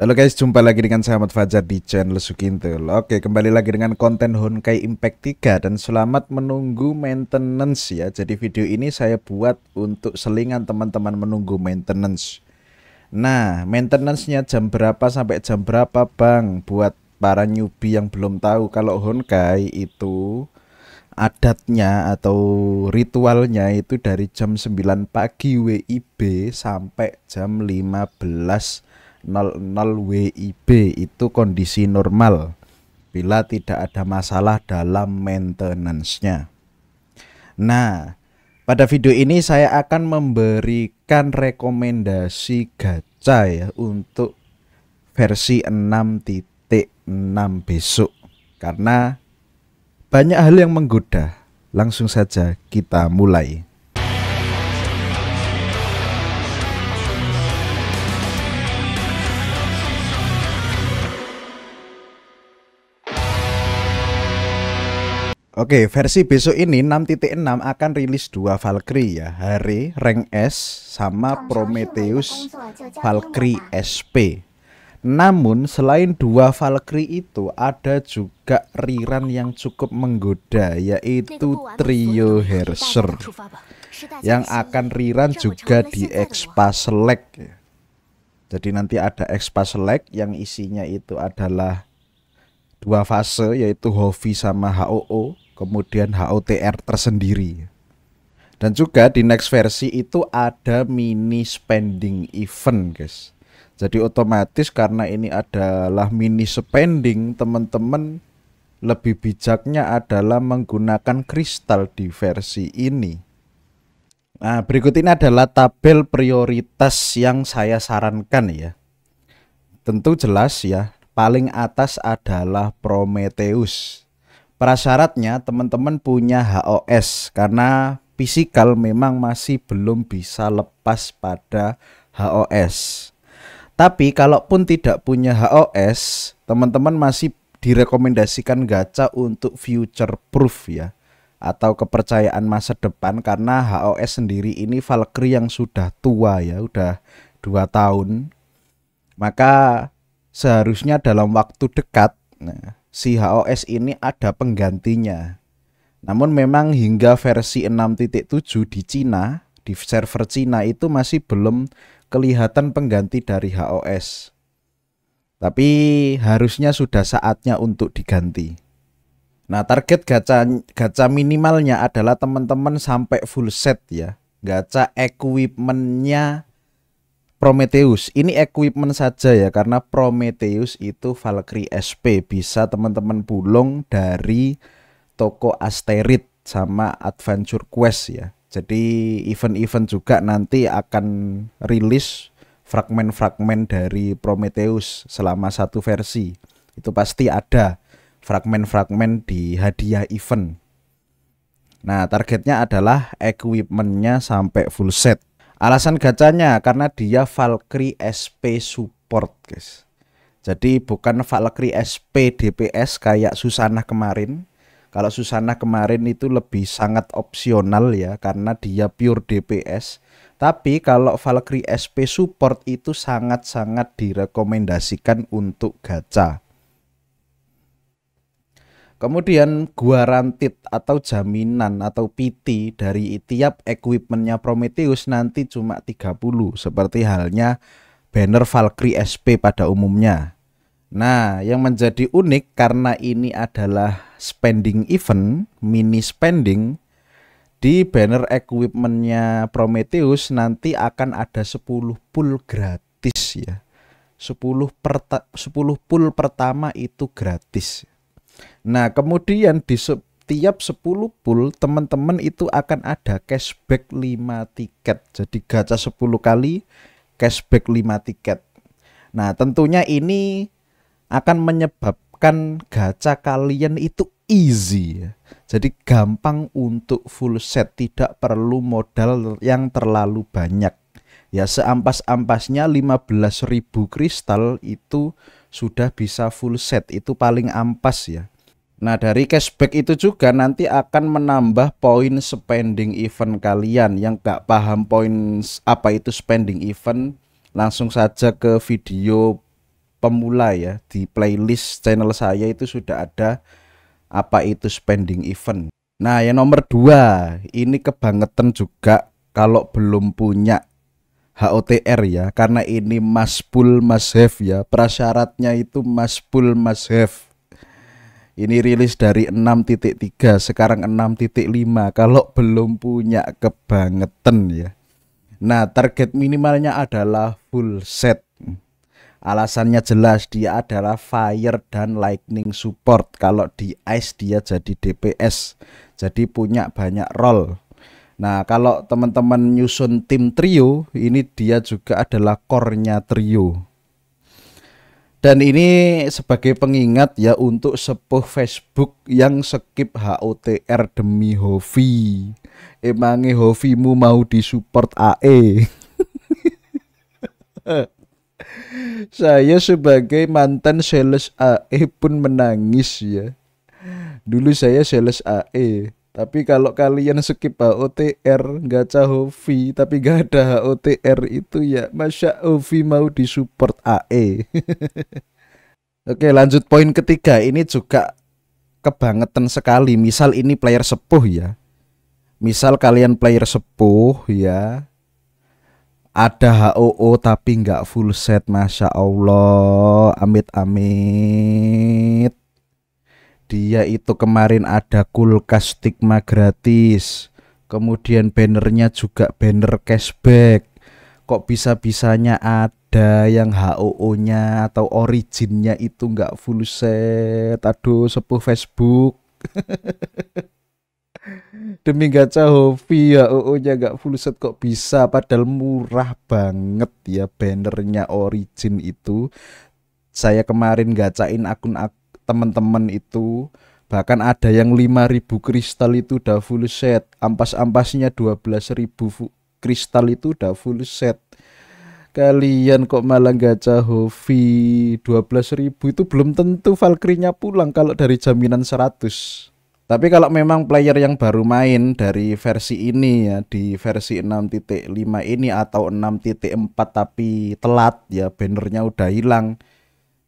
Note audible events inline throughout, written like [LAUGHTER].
Halo guys, jumpa lagi dengan saya Ahmad Fajar di channel Sukintul Oke, kembali lagi dengan konten Honkai Impact 3 Dan selamat menunggu maintenance ya Jadi video ini saya buat untuk selingan teman-teman menunggu maintenance Nah, maintenance-nya jam berapa sampai jam berapa bang? Buat para newbie yang belum tahu Kalau Honkai itu adatnya atau ritualnya itu dari jam 9 pagi WIB sampai jam 15 00 WIB itu kondisi normal bila tidak ada masalah dalam maintenance-nya. Nah, pada video ini saya akan memberikan rekomendasi gacha ya untuk versi 6.6 besok karena banyak hal yang menggoda. Langsung saja kita mulai. Oke, versi besok ini 6.6 akan rilis dua Valkyrie ya, Hari Rank S sama Prometheus Valkyrie SP. Namun selain dua Valkyrie itu ada juga riran yang cukup menggoda yaitu Trio Herser yang akan riran juga di Expa Select. Ya. Jadi nanti ada Expa Select yang isinya itu adalah dua fase yaitu Hovi sama HOO kemudian HOTR tersendiri. Dan juga di next versi itu ada mini spending event, guys. Jadi otomatis karena ini adalah mini spending, teman-teman lebih bijaknya adalah menggunakan kristal di versi ini. Nah, berikut ini adalah tabel prioritas yang saya sarankan ya. Tentu jelas ya, paling atas adalah Prometheus Prasyaratnya teman-teman punya HOS karena fisikal memang masih belum bisa lepas pada HOS. Tapi kalaupun tidak punya HOS, teman-teman masih direkomendasikan gacha untuk future proof ya atau kepercayaan masa depan karena HOS sendiri ini Valkyrie yang sudah tua ya, udah 2 tahun. Maka seharusnya dalam waktu dekat nah, si HOS ini ada penggantinya. Namun memang hingga versi 6.7 di Cina, di server Cina itu masih belum kelihatan pengganti dari HOS. Tapi harusnya sudah saatnya untuk diganti. Nah, target gacha gacha minimalnya adalah teman-teman sampai full set ya. Gacha equipmentnya Prometheus. Ini equipment saja ya karena Prometheus itu Valkyrie SP bisa teman-teman bulung dari toko Asteroid sama Adventure Quest ya. Jadi event-event juga nanti akan rilis fragmen-fragmen dari Prometheus selama satu versi. Itu pasti ada fragmen-fragmen di hadiah event. Nah, targetnya adalah equipmentnya sampai full set Alasan gacanya karena dia Valkyrie SP support, guys. Jadi bukan Valkyrie SP DPS kayak Susana kemarin. Kalau Susana kemarin itu lebih sangat opsional ya karena dia pure DPS. Tapi kalau Valkyrie SP support itu sangat-sangat direkomendasikan untuk gacha. Kemudian guarantit atau jaminan atau PT dari tiap equipmentnya Prometheus nanti cuma 30 seperti halnya banner Valkyrie SP pada umumnya. Nah, yang menjadi unik karena ini adalah spending event, mini spending di banner equipmentnya Prometheus nanti akan ada 10 pool gratis ya. 10 10 pool pertama itu gratis. Nah, kemudian di setiap 10 pool teman-teman itu akan ada cashback 5 tiket. Jadi gacha 10 kali cashback 5 tiket. Nah, tentunya ini akan menyebabkan gacha kalian itu easy. Ya. Jadi gampang untuk full set, tidak perlu modal yang terlalu banyak. Ya seampas-ampasnya 15.000 kristal itu sudah bisa full set itu paling ampas ya Nah dari cashback itu juga nanti akan menambah poin spending event kalian yang gak paham poin apa itu spending event langsung saja ke video pemula ya di playlist channel saya itu sudah ada apa itu spending event. Nah yang nomor dua ini kebangetan juga kalau belum punya HOTR ya karena ini mas mas mashef ya prasyaratnya itu mas mas mashef ini rilis dari 6.3 sekarang 6.5 kalau belum punya kebangetan ya nah target minimalnya adalah full set alasannya jelas dia adalah fire dan lightning support kalau di ice dia jadi DPS jadi punya banyak role Nah, kalau teman-teman nyusun tim trio, ini dia juga adalah kornya trio. Dan ini sebagai pengingat ya untuk sepuh Facebook yang skip HOTR demi Hovi. Emangi Hovimu mau disupport AE. [LAUGHS] Saya sebagai mantan sales AE pun menangis ya. Dulu saya sales AE tapi kalau kalian skip HOTR, gacha Hovi, tapi gak ada HOTR itu ya, masya Hovi mau di disupport AE. [LAUGHS] Oke, lanjut poin ketiga. Ini juga kebangetan sekali. Misal ini player sepuh ya. Misal kalian player sepuh ya. Ada HOO tapi nggak full set, masya Allah, amit amit dia itu kemarin ada kulkas stigma gratis kemudian bannernya juga banner cashback kok bisa-bisanya ada yang HOO-nya atau originnya itu nggak full set aduh sepuh Facebook [LAUGHS] demi gacha hobi ya OO-nya nggak full set kok bisa padahal murah banget ya bannernya origin itu saya kemarin gacain akun-akun teman-teman itu bahkan ada yang 5000 kristal itu udah full set ampas-ampasnya 12000 kristal itu udah full set kalian kok malah gacha hovi 12000 itu belum tentu valkyrie pulang kalau dari jaminan 100 tapi kalau memang player yang baru main dari versi ini ya di versi 6.5 ini atau 6.4 tapi telat ya bannernya udah hilang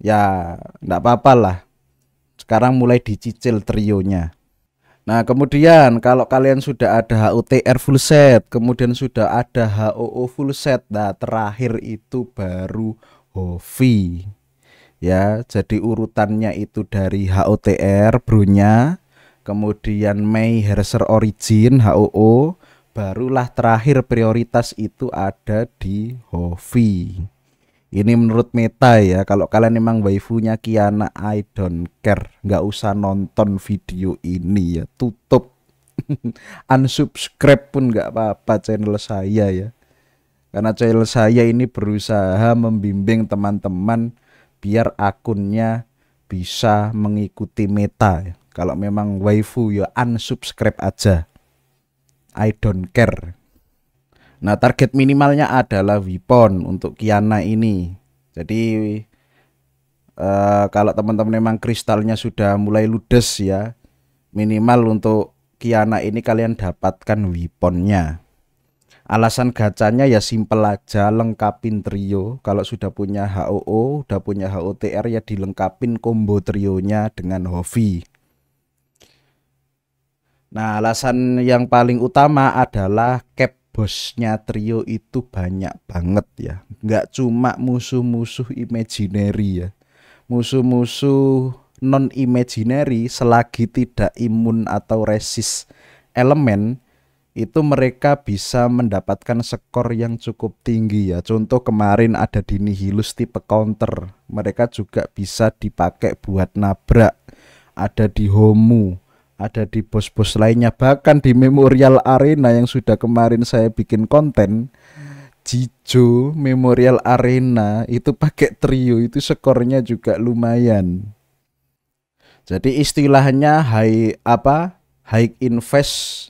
ya enggak apa-apa lah sekarang mulai dicicil trionya. Nah, kemudian kalau kalian sudah ada HUTR full set, kemudian sudah ada HOO full set, nah terakhir itu baru HOVI. Ya, jadi urutannya itu dari HOTR Brunya, kemudian Mei Herser Origin HOO, barulah terakhir prioritas itu ada di HOVI ini menurut Meta ya kalau kalian emang waifunya Kiana I don't care nggak usah nonton video ini ya tutup [LAUGHS] unsubscribe pun nggak apa-apa channel saya ya karena channel saya ini berusaha membimbing teman-teman biar akunnya bisa mengikuti Meta ya. kalau memang waifu ya unsubscribe aja I don't care Nah, target minimalnya adalah Wipon untuk Kiana ini. Jadi uh, kalau teman-teman memang kristalnya sudah mulai ludes ya, minimal untuk Kiana ini kalian dapatkan Wiponnya. Alasan gacanya ya simpel aja, lengkapin trio. Kalau sudah punya HOO, sudah punya HOTR ya dilengkapin combo trionya dengan Hovi. Nah, alasan yang paling utama adalah cap bosnya trio itu banyak banget ya nggak cuma musuh-musuh imaginary ya musuh-musuh non imaginary selagi tidak imun atau resist elemen itu mereka bisa mendapatkan skor yang cukup tinggi ya contoh kemarin ada dini hilus tipe counter mereka juga bisa dipakai buat nabrak ada di homu ada di bos-bos lainnya bahkan di Memorial Arena yang sudah kemarin saya bikin konten Jijo Memorial Arena itu pakai trio itu skornya juga lumayan jadi istilahnya high apa high invest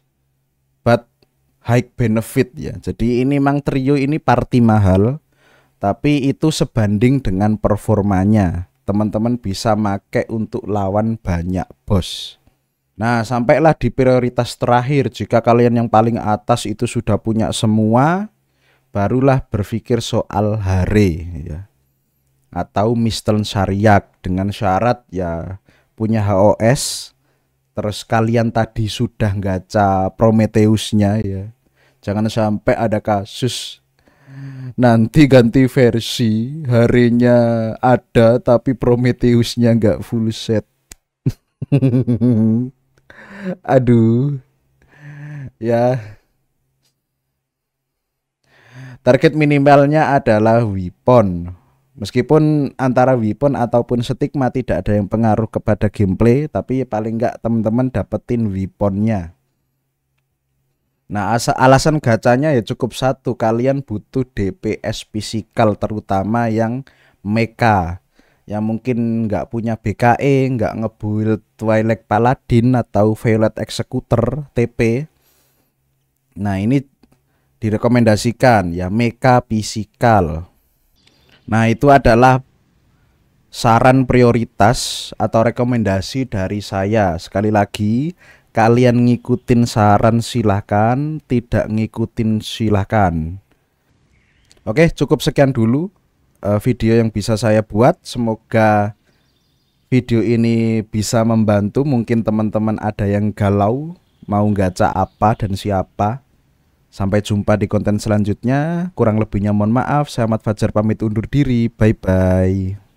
but high benefit ya jadi ini memang trio ini party mahal tapi itu sebanding dengan performanya teman-teman bisa make untuk lawan banyak bos Nah, sampailah di prioritas terakhir jika kalian yang paling atas itu sudah punya semua, barulah berpikir soal hari ya. Atau mistel syariat dengan syarat ya punya HOS terus kalian tadi sudah gaca Prometheusnya ya. Jangan sampai ada kasus nanti ganti versi harinya ada tapi Prometheusnya nggak full set [LAUGHS] aduh ya target minimalnya adalah weapon meskipun antara weapon ataupun stigma tidak ada yang pengaruh kepada gameplay tapi paling enggak teman-teman dapetin weaponnya Nah alasan gacanya ya cukup satu kalian butuh DPS physical terutama yang mecha yang mungkin nggak punya BKE, nggak ngebuild Twilight Paladin atau Violet Executor TP. Nah ini direkomendasikan ya Mecha Physical. Nah itu adalah saran prioritas atau rekomendasi dari saya. Sekali lagi kalian ngikutin saran silahkan, tidak ngikutin silahkan. Oke cukup sekian dulu. Eh, video yang bisa saya buat. Semoga video ini bisa membantu. Mungkin teman-teman ada yang galau mau gaca apa dan siapa. Sampai jumpa di konten selanjutnya. Kurang lebihnya mohon maaf. Saya Ahmad Fajar pamit undur diri. Bye-bye.